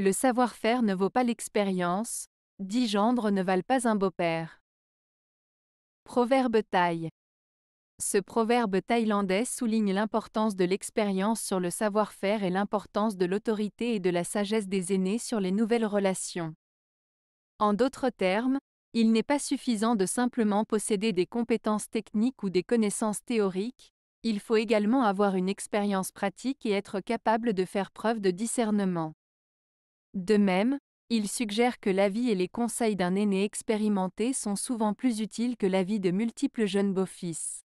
Le savoir-faire ne vaut pas l'expérience, dix gendres ne valent pas un beau-père. Proverbe thaï. Ce proverbe thaïlandais souligne l'importance de l'expérience sur le savoir-faire et l'importance de l'autorité et de la sagesse des aînés sur les nouvelles relations. En d'autres termes, il n'est pas suffisant de simplement posséder des compétences techniques ou des connaissances théoriques, il faut également avoir une expérience pratique et être capable de faire preuve de discernement. De même, il suggère que l'avis et les conseils d'un aîné expérimenté sont souvent plus utiles que l'avis de multiples jeunes beaux-fils.